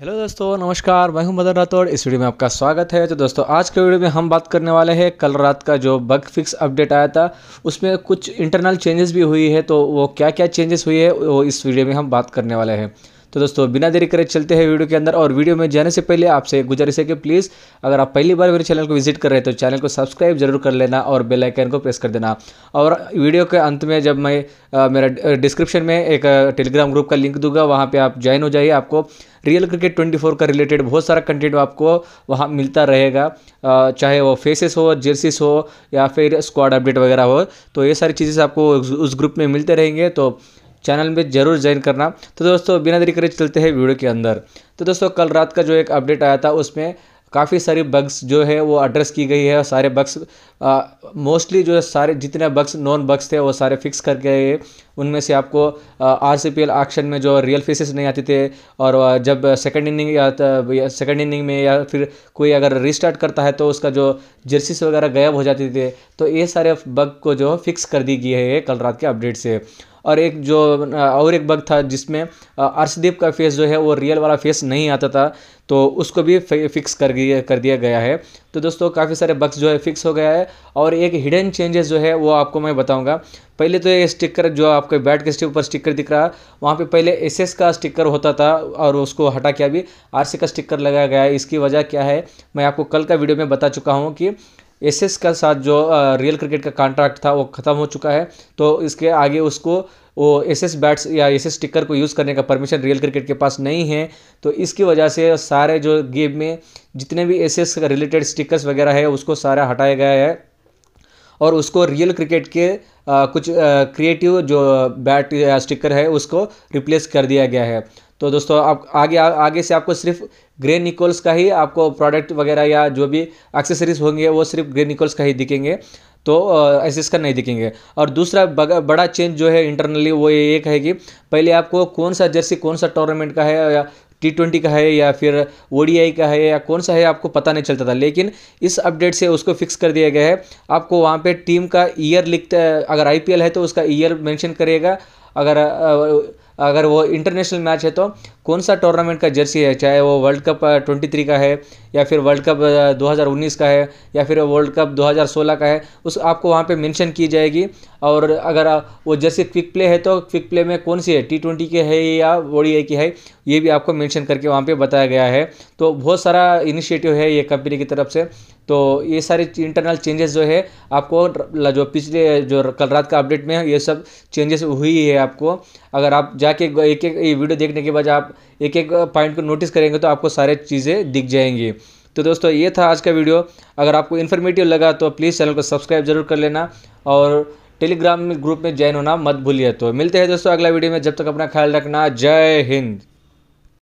hello दोस्तों नमस्कार मैं हूं मदन राठौड़ इस वीडियो में आपका स्वागत है तो दोस्तों आज के वीडियो में हम बात करने वाले हैं कल रात का जो बग फिक्स अपडेट आया था उसमें कुछ इंटरनल चेंजेस भी हुई है तो वो क्या क्या चेंजेस हुई है वो इस वीडियो में हम बात करने वाले हैं तो दोस्तों बिना देरी करे चलते हैं वीडियो के अंदर और वीडियो में जाने से पहले आपसे गुजारिश है कि प्लीज़ अगर आप पहली बार मेरे चैनल को विजिट कर रहे हैं तो चैनल को सब्सक्राइब जरूर कर लेना और बेलाइकन को प्रेस कर देना और वीडियो के अंत में जब मैं आ, मेरा डिस्क्रिप्शन में एक टेलीग्राम ग्रुप का लिंक दूंगा वहाँ पर आप ज्वाइन हो जाइए आपको रियल क्रिकेट 24 का रिलेटेड बहुत सारा कंटेंट आपको वहाँ मिलता रहेगा चाहे वो फेसेस हो जर्सीस हो या फिर स्क्वाड अपडेट वगैरह हो तो ये सारी चीज़ें आपको उस ग्रुप में मिलते रहेंगे तो चैनल में जरूर ज्वाइन करना तो दोस्तों बिना देरी करे चलते हैं वीडियो के अंदर तो दोस्तों कल रात का जो एक अपडेट आया था उसमें काफ़ी सारी बग्स जो है वो एड्रेस की गई है और सारे बग्स मोस्टली जो है सारे जितने बग्स नॉन बग्स थे वो सारे फिक्स कर गए उनमें से आपको R C P L action में जो रियल फेसेस नहीं आते थे और जब सेकंड इनिंग या सेकंड इनिंग में या फिर कोई अगर रिस्टार्ट करता है तो उसका जो जर्सीस वगैरह गायब हो जाते थे तो ये सारे बग को जो फिक्स कर दी गई है कल रात के अपडेट से और एक जो और एक बग था जिसमें अर्शदीप का फेस जो है वो रियल वाला फेस नहीं आता था तो उसको भी फिक्स कर कर दिया गया है तो दोस्तों काफ़ी सारे बग्स जो है फिक्स हो गया है और एक हिडन चेंजेस जो है वो आपको मैं बताऊंगा पहले तो ये स्टिकर जो आपके बैट के ऊपर स्टिकर दिख रहा वहाँ पे पहले एसएस का स्टिकर होता था और उसको हटा के अभी आरसी का स्टिकर लगाया गया है इसकी वजह क्या है मैं आपको कल का वीडियो में बता चुका हूँ कि एस का साथ जो रियल क्रिकेट का कॉन्ट्रैक्ट था वो ख़त्म हो चुका है तो इसके आगे उसको वो एस एस बैट्स या एस एस टिकर को यूज़ करने का परमिशन रियल क्रिकेट के पास नहीं है तो इसकी वजह से सारे जो गेम में जितने भी एस एस रिलेटेड स्टिकर्स वगैरह है उसको सारा हटाया गया है और उसको रियल क्रिकेट के आ, कुछ क्रिएटिव जो बैट या स्टिकर है उसको रिप्लेस कर दिया गया है तो दोस्तों आप आगे आ, आगे से आपको सिर्फ ग्रे निकोल्स का ही आपको प्रोडक्ट वगैरह या जो भी एक्सेसरीज होंगे वो सिर्फ ग्रे निकोल्स का ही दिखेंगे तो एसिस का नहीं दिखेंगे और दूसरा बड़ा चेंज जो है इंटरनली वो ये एक है कि पहले आपको कौन सा जर्सी कौन सा टूर्नामेंट का है या टी ट्वेंटी का है या फिर ओ का है या कौन सा है आपको पता नहीं चलता था लेकिन इस अपडेट से उसको फिक्स कर दिया गया है आपको वहाँ पे टीम का ईयर लिखता अगर आई है तो उसका ईयर मेंशन करिएगा अगर अगर वो इंटरनेशनल मैच है तो कौन सा टूर्नामेंट का जर्सी है चाहे वो वर्ल्ड कप 23 का है या फिर वर्ल्ड कप 2019 का है या फिर वर्ल्ड कप 2016 का है उस आपको वहाँ पे मेंशन की जाएगी और अगर वो जर्सी क्विक प्ले है तो क्विक प्ले में कौन सी है टी ट्वेंटी की है या वोड़ी की है ये भी आपको मेंशन करके वहाँ पे बताया गया है तो बहुत सारा इनिशिएटिव है ये कंपनी की तरफ से तो ये सारे इंटरनल चेंजेस जो है आपको जो पिछले जो कल रात का अपडेट में ये सब चेंजेस हुई है आपको अगर आप जाके एक एक ये वीडियो देखने के बाद आप एक एक पॉइंट को नोटिस करेंगे तो आपको सारे चीज़ें दिख जाएंगी तो दोस्तों ये था आज का वीडियो अगर आपको इन्फॉर्मेटिव लगा तो प्लीज़ चैनल को सब्सक्राइब जरूर कर लेना और टेलीग्राम ग्रुप में ज्वाइन होना मत भूलिए तो मिलते हैं दोस्तों अगला वीडियो में जब तक अपना ख्याल रखना जय हिंद